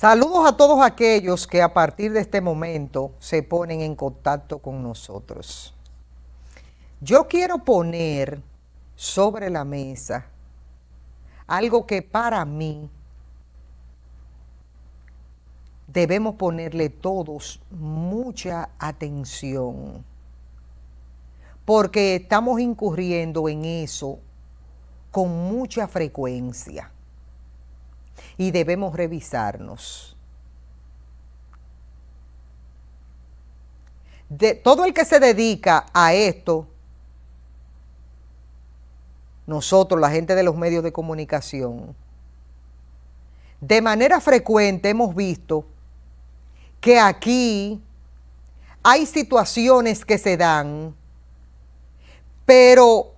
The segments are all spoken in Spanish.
Saludos a todos aquellos que a partir de este momento se ponen en contacto con nosotros. Yo quiero poner sobre la mesa algo que para mí debemos ponerle todos mucha atención, porque estamos incurriendo en eso con mucha frecuencia y debemos revisarnos. De, todo el que se dedica a esto, nosotros, la gente de los medios de comunicación, de manera frecuente hemos visto que aquí hay situaciones que se dan, pero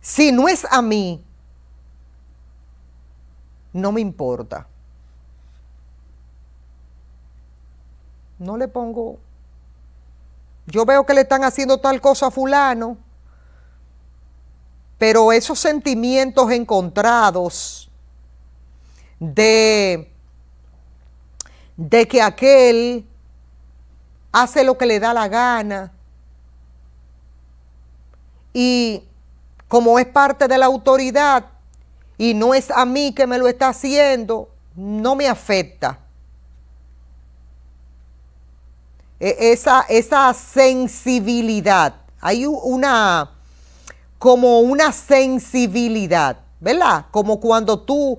si no es a mí, no me importa. No le pongo, yo veo que le están haciendo tal cosa a fulano, pero esos sentimientos encontrados de, de que aquel hace lo que le da la gana y como es parte de la autoridad, y no es a mí que me lo está haciendo, no me afecta. E, esa, esa sensibilidad, hay una, como una sensibilidad, ¿verdad? Como cuando tú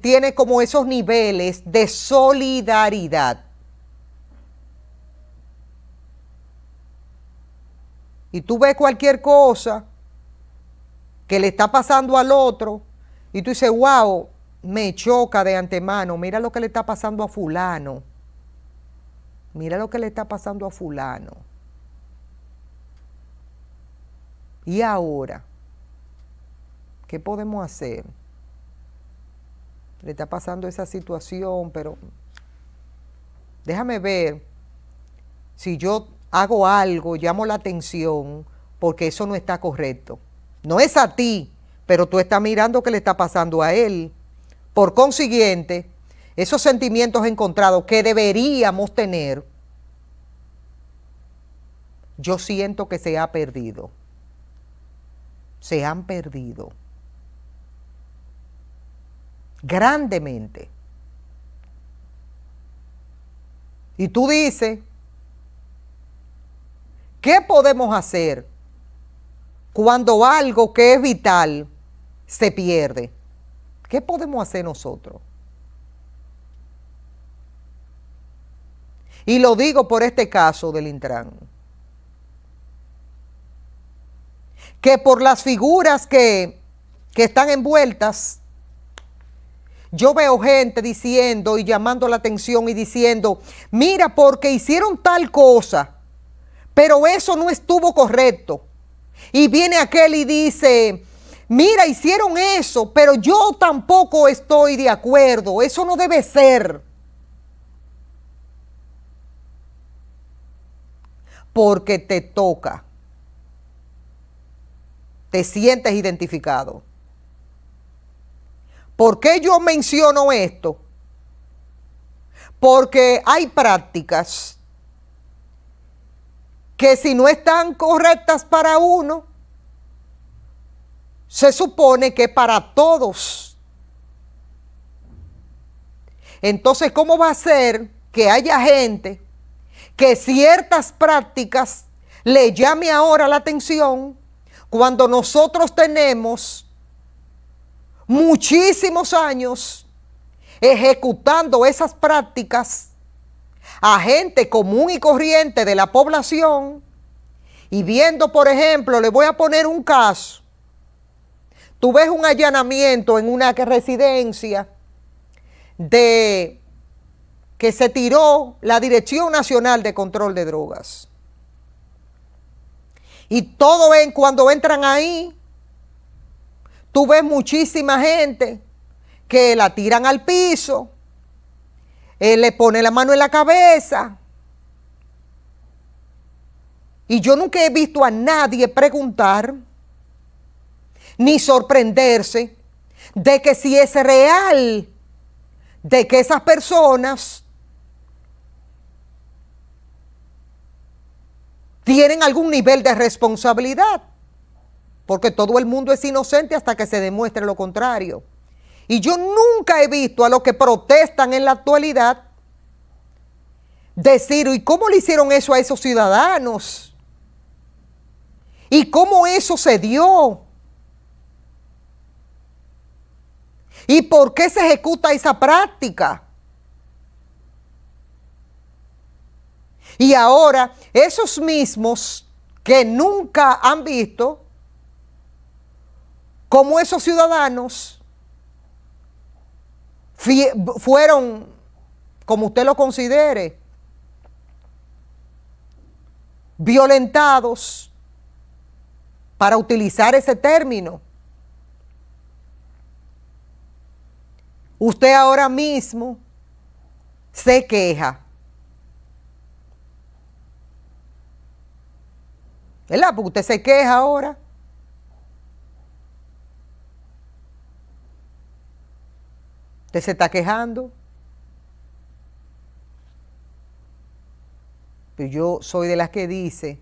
tienes como esos niveles de solidaridad. Y tú ves cualquier cosa que le está pasando al otro y tú dices, wow, me choca de antemano, mira lo que le está pasando a fulano, mira lo que le está pasando a fulano. Y ahora, ¿qué podemos hacer? Le está pasando esa situación, pero déjame ver si yo hago algo, llamo la atención, porque eso no está correcto. No es a ti, pero tú estás mirando qué le está pasando a él. Por consiguiente, esos sentimientos encontrados que deberíamos tener, yo siento que se ha perdido. Se han perdido. Grandemente. Y tú dices, ¿qué podemos hacer cuando algo que es vital se pierde. ¿Qué podemos hacer nosotros? Y lo digo por este caso del Intran. Que por las figuras que, que están envueltas, yo veo gente diciendo y llamando la atención y diciendo, mira, porque hicieron tal cosa, pero eso no estuvo correcto. Y viene aquel y dice, mira, hicieron eso, pero yo tampoco estoy de acuerdo, eso no debe ser. Porque te toca, te sientes identificado. ¿Por qué yo menciono esto? Porque hay prácticas que si no están correctas para uno, se supone que para todos. Entonces, ¿cómo va a ser que haya gente que ciertas prácticas le llame ahora la atención cuando nosotros tenemos muchísimos años ejecutando esas prácticas a gente común y corriente de la población y viendo, por ejemplo, le voy a poner un caso, Tú ves un allanamiento en una residencia de que se tiró la Dirección Nacional de Control de Drogas. Y todo en cuando entran ahí, tú ves muchísima gente que la tiran al piso, eh, le pone la mano en la cabeza. Y yo nunca he visto a nadie preguntar ni sorprenderse de que si es real, de que esas personas tienen algún nivel de responsabilidad, porque todo el mundo es inocente hasta que se demuestre lo contrario. Y yo nunca he visto a los que protestan en la actualidad decir, ¿y cómo le hicieron eso a esos ciudadanos? ¿Y cómo eso se dio? ¿Y por qué se ejecuta esa práctica? Y ahora, esos mismos que nunca han visto, cómo esos ciudadanos fueron, como usted lo considere, violentados, para utilizar ese término, Usted ahora mismo se queja. ¿Verdad? Porque usted se queja ahora. Usted se está quejando. Pero yo soy de las que dice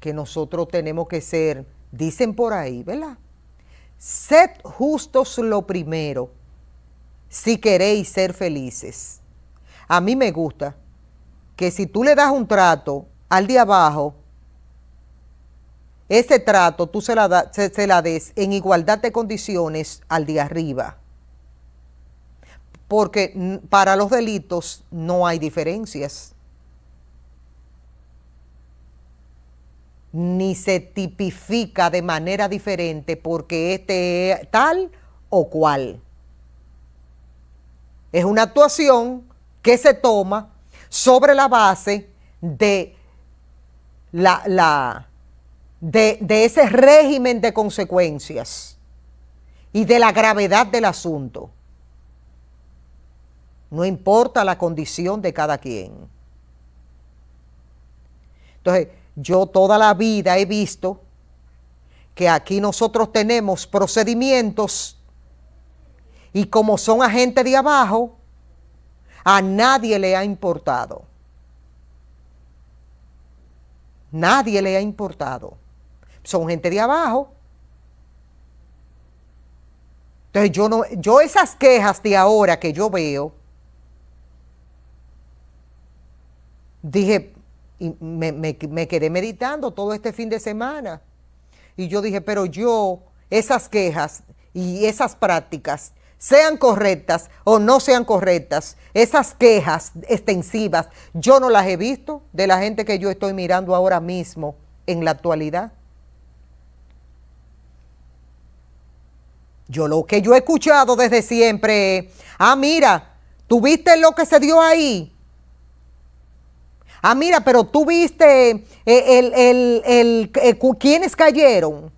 que nosotros tenemos que ser, dicen por ahí, ¿verdad? Sed justos lo primero, si queréis ser felices. A mí me gusta que si tú le das un trato al de abajo, ese trato tú se la, des en igualdad de condiciones al de arriba. Porque para los delitos no hay diferencias. ni se tipifica de manera diferente porque este es tal o cual. Es una actuación que se toma sobre la base de, la, de, de ese régimen de consecuencias y de la gravedad del asunto. No importa la condición de cada quien. Entonces, yo toda la vida he visto que aquí nosotros tenemos procedimientos y como son agentes de abajo, a nadie le ha importado. Nadie le ha importado. Son gente de abajo. Entonces yo no, yo esas quejas de ahora que yo veo, dije, y me, me quedé meditando todo este fin de semana. Y yo dije, pero yo, esas quejas y esas prácticas, sean correctas o no sean correctas, esas quejas extensivas, yo no las he visto de la gente que yo estoy mirando ahora mismo en la actualidad. Yo lo que yo he escuchado desde siempre, ah, mira, tuviste lo que se dio ahí, Ah, mira, pero tú viste eh, el, el, el, eh, quiénes cayeron.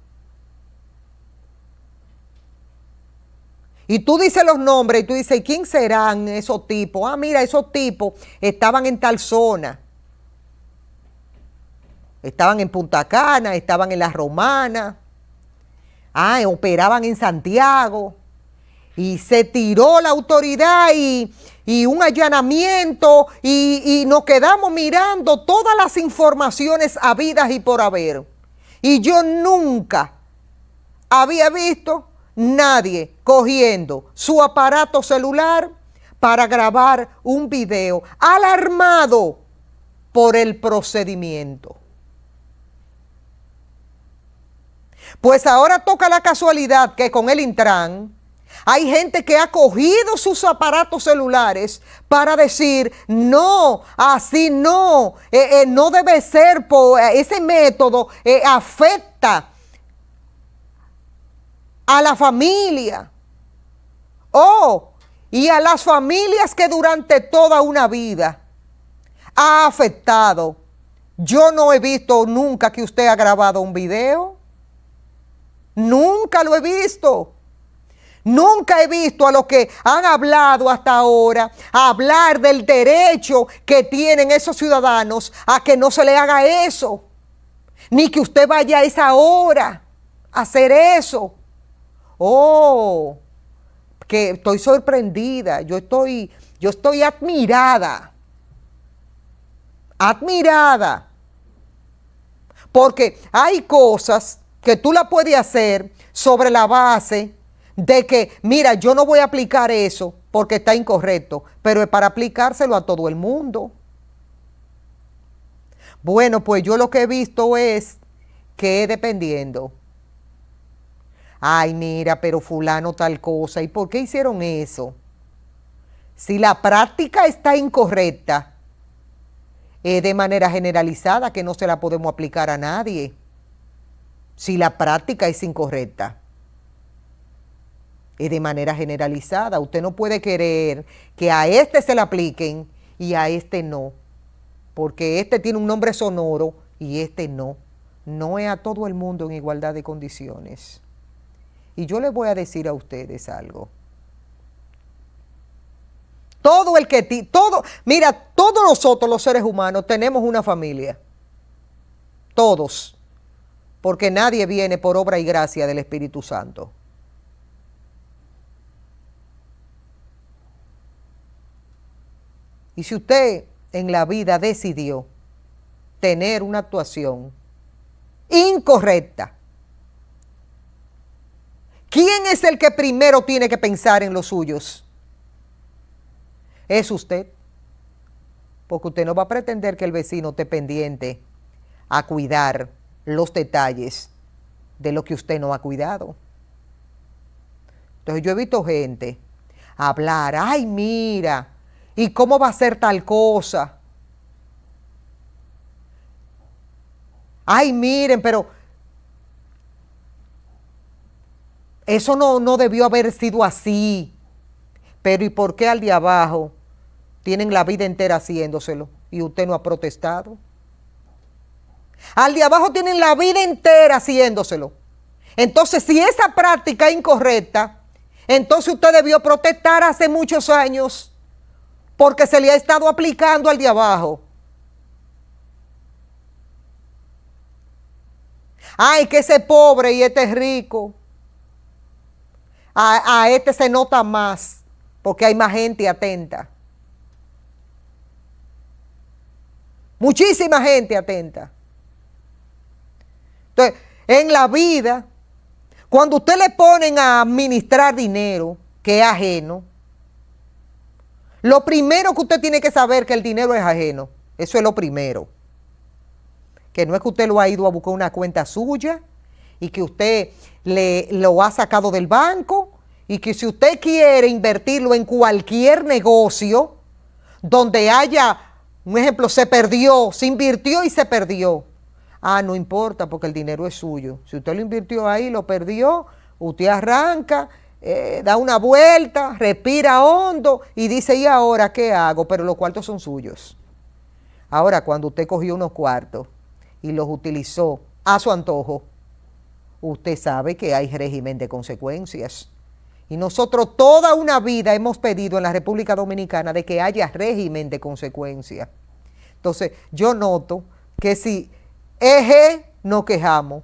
Y tú dices los nombres y tú dices, quién serán esos tipos? Ah, mira, esos tipos estaban en tal zona. Estaban en Punta Cana, estaban en La Romana. Ah, operaban en Santiago. Y se tiró la autoridad y y un allanamiento y, nos quedamos mirando todas las informaciones habidas y por haber. Y yo nunca había visto nadie cogiendo su aparato celular para grabar un video alarmado por el procedimiento. Pues ahora toca la casualidad que con el Intran, hay gente que ha cogido sus aparatos celulares para decir, no, así no, eh, eh, no debe ser, por, eh, ese método afecta a la familia. Oh, y a las familias que durante toda una vida ha afectado. Yo no he visto nunca que usted ha grabado un video. Nunca lo he visto. Nunca he visto a los que han hablado hasta ahora hablar del derecho que tienen esos ciudadanos a que no se le haga eso, ni que usted vaya a esa hora a hacer eso. Oh, que estoy sorprendida, yo estoy, yo estoy admirada, admirada, porque hay cosas que tú la puedes hacer sobre la base de que, mira, yo no voy a aplicar eso porque está incorrecto, pero es para aplicárselo a todo el mundo. Bueno, pues yo lo que he visto es que dependiendo. Ay, mira, pero fulano tal cosa, ¿y por qué hicieron eso? Si la práctica está incorrecta, es de manera generalizada que no se la podemos aplicar a nadie. Si la práctica es incorrecta de manera generalizada. Usted no puede querer que a este se le apliquen y a este no, porque este tiene un nombre sonoro y este no. No es a todo el mundo en igualdad de condiciones. Y yo les voy a decir a ustedes algo. Todo el que, todo, mira, todos nosotros los seres humanos tenemos una familia. Todos. Porque nadie viene por obra y gracia del Espíritu Santo. Y si usted en la vida decidió tener una actuación incorrecta, ¿quién es el que primero tiene que pensar en los suyos? Es usted. Porque usted no va a pretender que el vecino esté pendiente a cuidar los detalles de lo que usted no ha cuidado. Entonces yo he visto gente hablar, ay, mira, ¿Y cómo va a ser tal cosa? Ay, miren, pero eso no, no debió haber sido así. Pero ¿y por qué al de abajo tienen la vida entera haciéndoselo y usted no ha protestado? Al de abajo tienen la vida entera haciéndoselo. Entonces, si esa práctica es incorrecta, entonces usted debió protestar hace muchos años porque se le ha estado aplicando al de abajo. Ay, que ese pobre y este rico. A, a este se nota más porque hay más gente atenta. Muchísima gente atenta. Entonces, en la vida, cuando usted le ponen a administrar dinero que es ajeno, lo primero que usted tiene que saber que el dinero es ajeno. Eso es lo primero. Que no es que usted lo ha ido a buscar una cuenta suya y que usted le, lo ha sacado del banco y que si usted quiere invertirlo en cualquier negocio donde haya, un ejemplo, se perdió, se invirtió y se perdió. Ah, no importa porque el dinero es suyo. Si usted lo invirtió ahí, lo perdió, usted arranca eh, da una vuelta, respira hondo y dice, ¿y ahora qué hago? Pero los cuartos son suyos. Ahora, cuando usted cogió unos cuartos y los utilizó a su antojo, usted sabe que hay régimen de consecuencias. Y nosotros toda una vida hemos pedido en la República Dominicana de que haya régimen de consecuencias. Entonces, yo noto que si es no quejamos.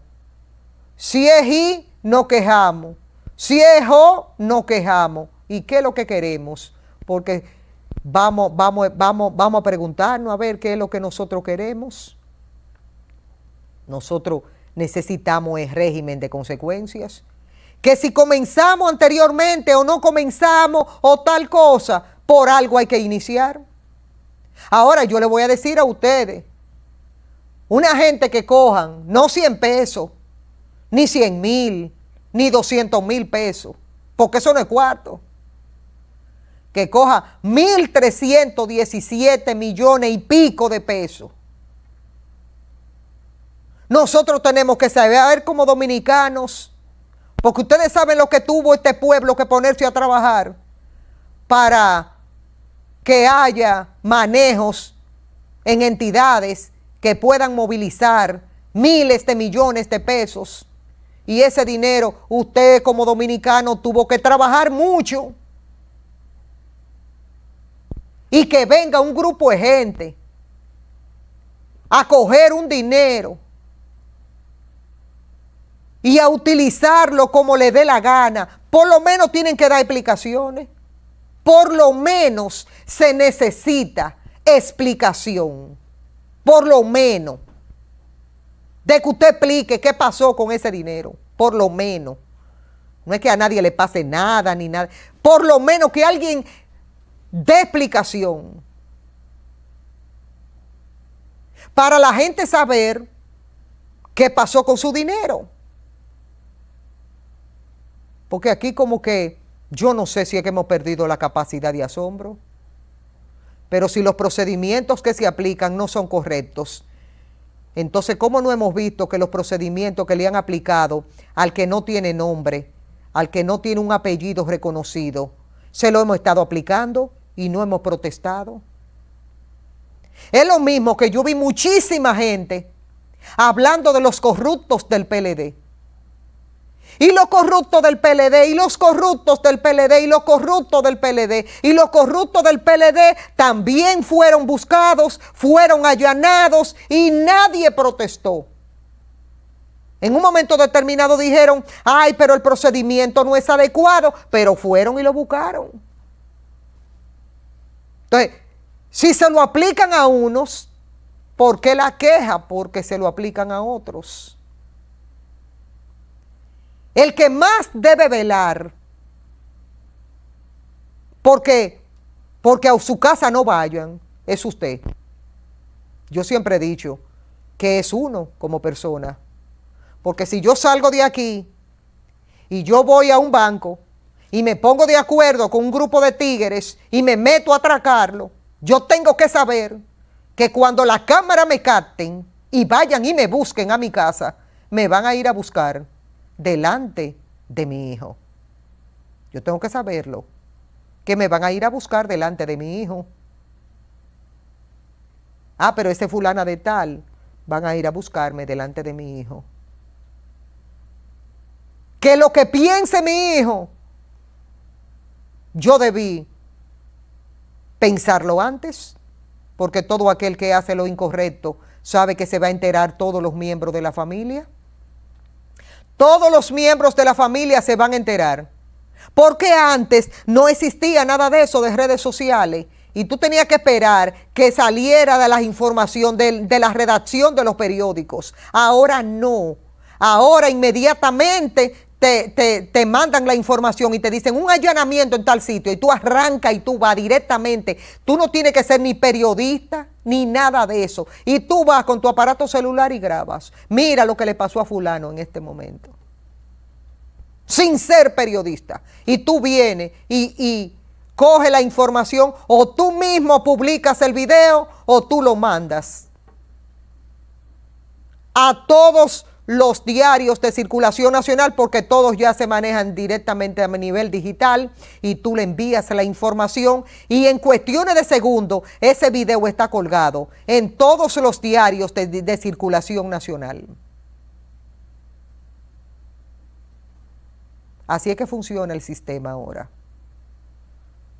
Si es I, no quejamos. Si es nos quejamos. ¿Y qué es lo que queremos? Porque vamos, vamos, vamos, vamos a preguntarnos a ver qué es lo que nosotros queremos. Nosotros necesitamos el régimen de consecuencias. Que si comenzamos anteriormente o no comenzamos o tal cosa, por algo hay que iniciar. Ahora yo le voy a decir a ustedes, una gente que cojan no 100 pesos, ni 100 mil, ni 200 mil pesos, porque eso no es cuarto. Que coja 1.317 millones y pico de pesos. Nosotros tenemos que saber como dominicanos, porque ustedes saben lo que tuvo este pueblo que ponerse a trabajar para que haya manejos en entidades que puedan movilizar miles de millones de pesos y ese dinero usted como dominicano tuvo que trabajar mucho. Y que venga un grupo de gente a coger un dinero y a utilizarlo como le dé la gana. Por lo menos tienen que dar explicaciones. Por lo menos se necesita explicación. Por lo menos. De que usted explique qué pasó con ese dinero por lo menos. No es que a nadie le pase nada ni nada. Por lo menos que alguien dé explicación. Para la gente saber qué pasó con su dinero. Porque aquí como que yo no sé si es que hemos perdido la capacidad de asombro. Pero si los procedimientos que se aplican no son correctos, entonces, ¿cómo no hemos visto que los procedimientos que le han aplicado al que no tiene nombre, al que no tiene un apellido reconocido, se lo hemos estado aplicando y no hemos protestado? Es lo mismo que yo vi muchísima gente hablando de los corruptos del PLD y los corruptos del PLD, y los corruptos del PLD, y los corruptos del PLD, y los corruptos del PLD también fueron buscados, fueron allanados y nadie protestó. En un momento determinado dijeron, ay, pero el procedimiento no es adecuado, pero fueron y lo buscaron. Entonces, si se lo aplican a unos, ¿por qué la queja? Porque se lo aplican a otros el que más debe velar. Porque, porque a su casa no vayan, es usted. Yo siempre he dicho que es uno como persona. Porque si yo salgo de aquí y yo voy a un banco y me pongo de acuerdo con un grupo de tigres y me meto a atracarlo, yo tengo que saber que cuando la cámara me capten y vayan y me busquen a mi casa, me van a ir a buscar delante de mi hijo. Yo tengo que saberlo, que me van a ir a buscar delante de mi hijo. Ah, pero ese fulana de tal van a ir a buscarme delante de mi hijo. Que lo que piense mi hijo, yo debí pensarlo antes, porque todo aquel que hace lo incorrecto sabe que se va a enterar todos los miembros de la familia. Todos los miembros de la familia se van a enterar. Porque antes no existía nada de eso de redes sociales y tú tenías que esperar que saliera de la información de, la redacción de los periódicos. Ahora no. Ahora inmediatamente te, mandan la información y te dicen un allanamiento en tal sitio y tú arrancas y tú vas directamente. Tú no tienes que ser ni periodista ni nada de eso. Y tú vas con tu aparato celular y grabas. Mira lo que le pasó a fulano en este momento. Sin ser periodista. Y tú vienes y, y coge la información o tú mismo publicas el video o tú lo mandas. A todos los diarios de circulación nacional porque todos ya se manejan directamente a nivel digital y tú le envías la información y en cuestiones de segundos ese video está colgado en todos los diarios de, de circulación nacional. Así es que funciona el sistema ahora.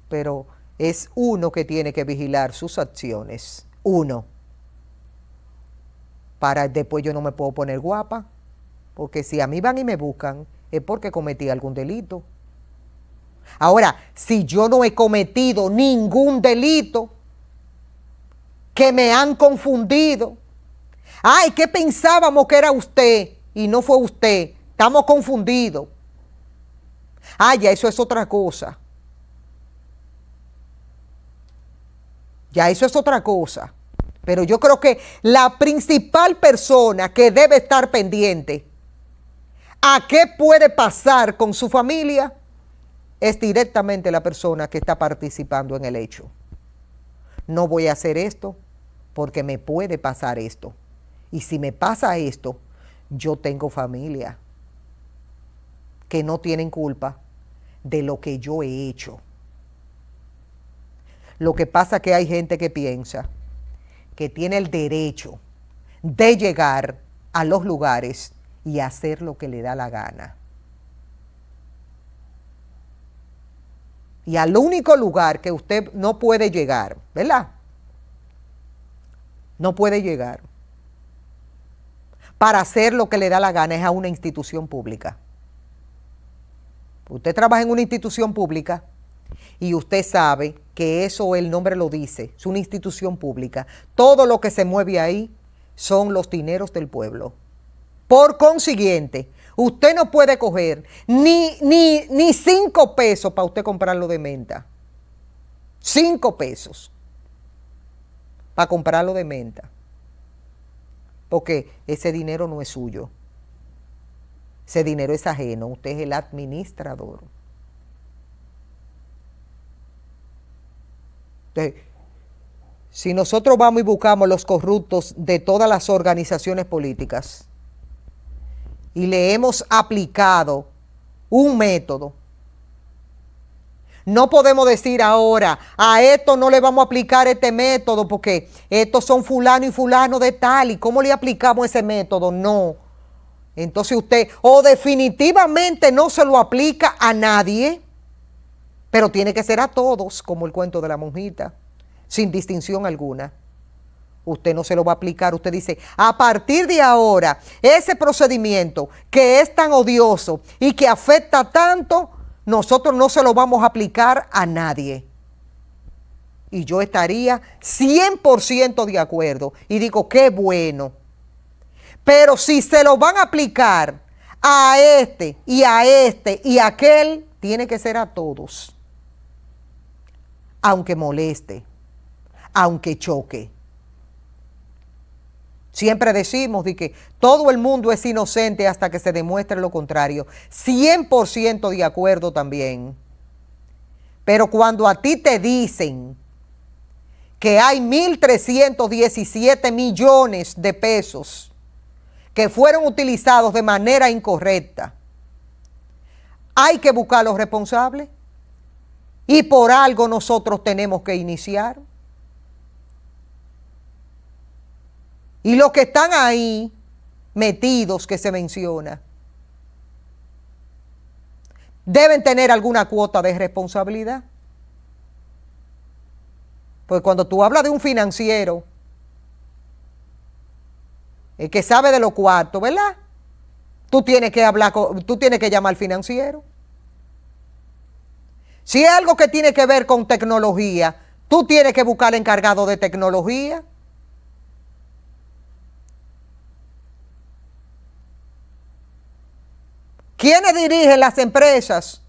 Pero es uno que tiene que vigilar sus acciones. Uno para después yo no me puedo poner guapa, porque si a mí van y me buscan es porque cometí algún delito. Ahora, si yo no he cometido ningún delito, que me han confundido, ay, qué pensábamos que era usted y no fue usted, estamos confundidos. Ay, ya eso es otra cosa. Ya eso es otra cosa. Pero yo creo que la principal persona que debe estar pendiente a qué puede pasar con su familia es directamente la persona que está participando en el hecho. No voy a hacer esto porque me puede pasar esto. Y si me pasa esto, yo tengo familia que no tienen culpa de lo que yo he hecho. Lo que pasa es que hay gente que piensa que tiene el derecho de llegar a los lugares y hacer lo que le da la gana. Y al único lugar que usted no puede llegar, ¿verdad? No puede llegar para hacer lo que le da la gana es a una institución pública. Usted trabaja en una institución pública y usted sabe que eso el nombre lo dice, es una institución pública. Todo lo que se mueve ahí son los dineros del pueblo. Por consiguiente, usted no puede coger ni, ni, ni cinco pesos para usted comprarlo de menta. Cinco pesos para comprarlo de menta. Porque ese dinero no es suyo. Ese dinero es ajeno. Usted es el administrador. Si nosotros vamos y buscamos los corruptos de todas las organizaciones políticas y le hemos aplicado un método, no podemos decir ahora, a esto no le vamos a aplicar este método porque estos son fulano y fulano de tal y cómo le aplicamos ese método. No. Entonces usted o definitivamente no se lo aplica a nadie pero tiene que ser a todos, como el cuento de la monjita, sin distinción alguna. Usted no se lo va a aplicar, usted dice, a partir de ahora, ese procedimiento que es tan odioso y que afecta tanto, nosotros no se lo vamos a aplicar a nadie. Y yo estaría 100% de acuerdo. Y digo, qué bueno. Pero si se lo van a aplicar a este y a este y a aquel, tiene que ser a todos aunque moleste, aunque choque. Siempre decimos de que todo el mundo es inocente hasta que se demuestre lo contrario. 100% de acuerdo también. Pero cuando a ti te dicen que hay 1.317 millones de pesos que fueron utilizados de manera incorrecta, hay que buscar a los responsables. Y por algo nosotros tenemos que iniciar. Y los que están ahí metidos que se menciona, deben tener alguna cuota de responsabilidad. Pues cuando tú hablas de un financiero, el que sabe de los cuartos, ¿verdad? Tú tienes que hablar, tú tienes que llamar al financiero. Si es algo que tiene que ver con tecnología, tú tienes que buscar al encargado de tecnología. ¿Quiénes dirigen las empresas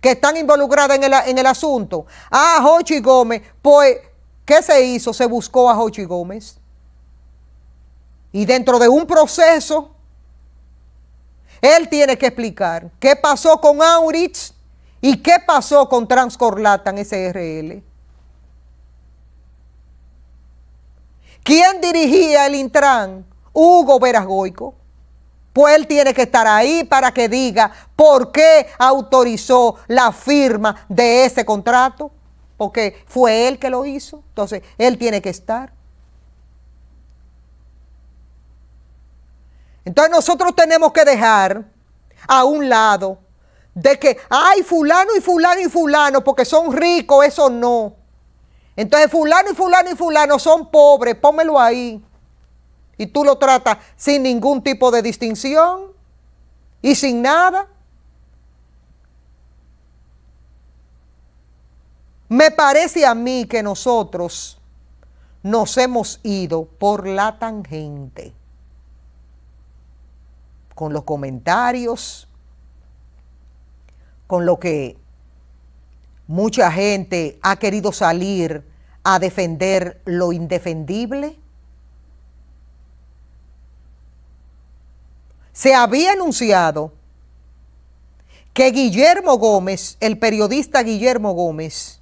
que están involucradas en el, asunto? Ah, Hochi Gómez. Pues, ¿qué se hizo? Se buscó a Hochi Gómez. Y dentro de un proceso, él tiene que explicar qué pasó con Auritz ¿Y qué pasó con Transcorlatan SRL? ¿Quién dirigía el Intran? Hugo Goico. Pues él tiene que estar ahí para que diga por qué autorizó la firma de ese contrato, porque fue él que lo hizo. Entonces, él tiene que estar. Entonces nosotros tenemos que dejar a un lado de que, ay, fulano y fulano y fulano, porque son ricos, eso no. Entonces, fulano y fulano y fulano son pobres, pómelo ahí. Y tú lo tratas sin ningún tipo de distinción y sin nada. Me parece a mí que nosotros nos hemos ido por la tangente con los comentarios, con lo que mucha gente ha querido salir a defender lo indefendible? Se había anunciado que Guillermo Gómez, el periodista Guillermo Gómez,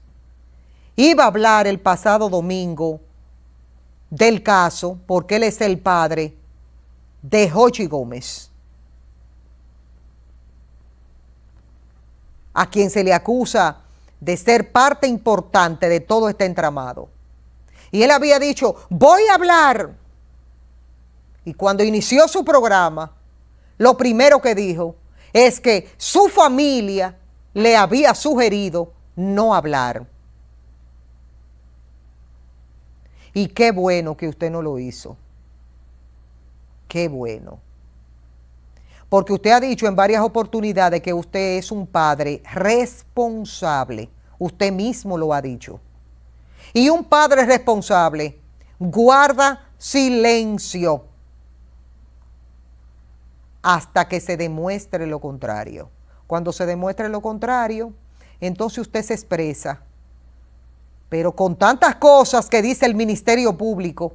iba a hablar el pasado domingo del caso, porque él es el padre de Jochi Gómez. a quien se le acusa de ser parte importante de todo este entramado. Y él había dicho, voy a hablar. Y cuando inició su programa, lo primero que dijo es que su familia le había sugerido no hablar. Y qué bueno que usted no lo hizo. Qué bueno porque usted ha dicho en varias oportunidades que usted es un padre responsable, usted mismo lo ha dicho. Y un padre responsable guarda silencio hasta que se demuestre lo contrario. Cuando se demuestre lo contrario, entonces usted se expresa. Pero con tantas cosas que dice el Ministerio Público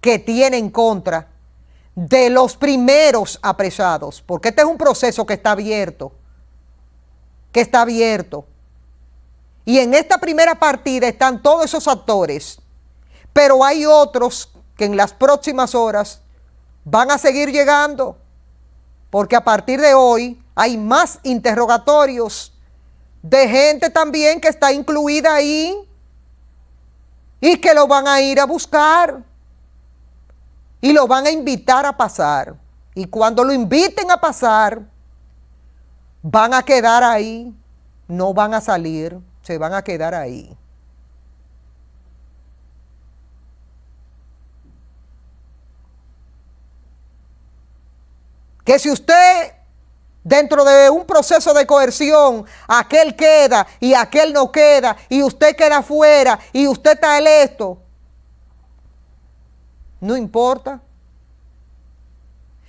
que tiene en contra, de los primeros apresados, porque este es un proceso que está abierto, que está abierto. Y en esta primera partida están todos esos actores, pero hay otros que en las próximas horas van a seguir llegando, porque a partir de hoy hay más interrogatorios de gente también que está incluida ahí y que lo van a ir a buscar y lo van a invitar a pasar. Y cuando lo inviten a pasar, van a quedar ahí, no van a salir, se van a quedar ahí. Que si usted dentro de un proceso de coerción, aquel queda y aquel no queda, y usted queda fuera y usted está electo. No importa.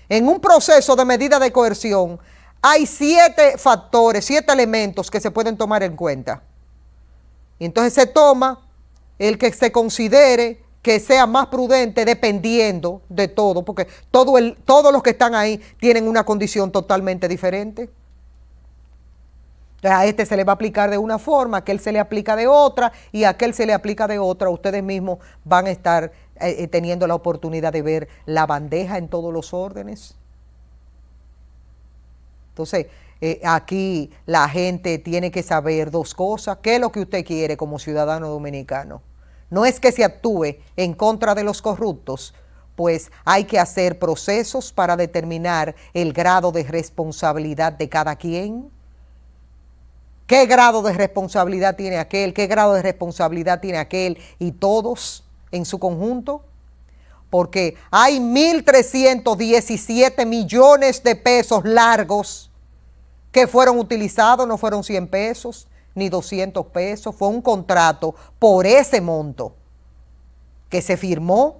En un proceso de medida de coerción hay siete factores, siete elementos que se pueden tomar en cuenta. Y entonces se toma el que se considere que sea más prudente dependiendo de todo, porque todo el, todos los que están ahí tienen una condición totalmente diferente a este se le va a aplicar de una forma, a aquel se le aplica de otra y a aquel se le aplica de otra. Ustedes mismos van a estar eh, eh, teniendo la oportunidad de ver la bandeja en todos los órdenes. Entonces, eh, aquí la gente tiene que saber dos cosas. ¿Qué es lo que usted quiere como ciudadano dominicano? No es que se actúe en contra de los corruptos, pues hay que hacer procesos para determinar el grado de responsabilidad de cada quien ¿Qué grado de responsabilidad tiene aquel? ¿Qué grado de responsabilidad tiene aquel? Y todos en su conjunto. Porque hay 1.317 millones de pesos largos que fueron utilizados, no fueron 100 pesos ni 200 pesos, fue un contrato por ese monto que se firmó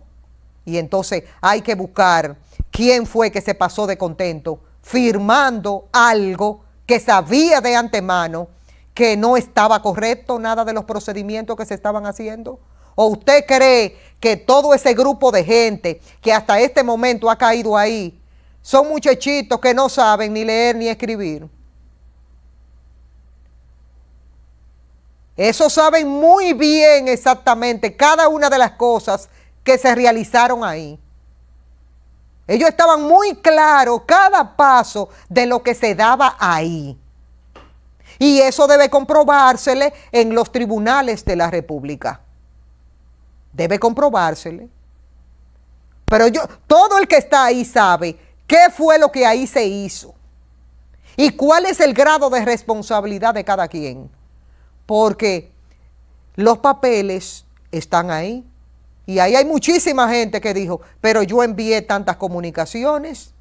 y entonces hay que buscar quién fue que se pasó de contento firmando algo que sabía de antemano que no estaba correcto nada de los procedimientos que se estaban haciendo? ¿O usted cree que todo ese grupo de gente que hasta este momento ha caído ahí son muchachitos que no saben ni leer ni escribir? Eso saben muy bien exactamente cada una de las cosas que se realizaron ahí. Ellos estaban muy claros cada paso de lo que se daba ahí. Y eso debe comprobársele en los tribunales de la República. Debe comprobársele. Pero yo, todo el que está ahí sabe qué fue lo que ahí se hizo y cuál es el grado de responsabilidad de cada quien. Porque los papeles están ahí. Y ahí hay muchísima gente que dijo, pero yo envié tantas comunicaciones.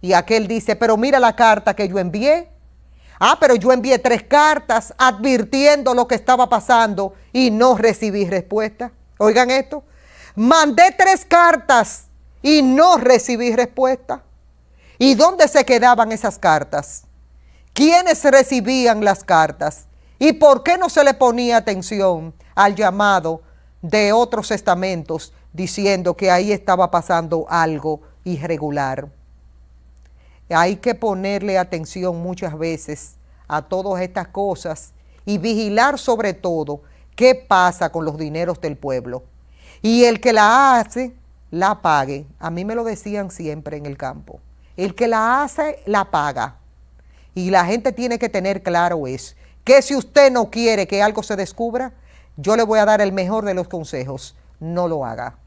Y aquel dice, pero mira la carta que yo envié. Ah, pero yo envié tres cartas advirtiendo lo que estaba pasando y no recibí respuesta. Oigan esto. Mandé tres cartas y no recibí respuesta. ¿Y dónde se quedaban esas cartas? ¿Quiénes recibían las cartas? ¿Y por qué no se le ponía atención al llamado de otros estamentos diciendo que ahí estaba pasando algo irregular? Hay que ponerle atención muchas veces a todas estas cosas y vigilar sobre todo qué pasa con los dineros del pueblo. Y el que la hace, la pague. A mí me lo decían siempre en el campo. El que la hace, la paga. Y la gente tiene que tener claro eso. Que si usted no quiere que algo se descubra, yo le voy a dar el mejor de los consejos. No lo haga.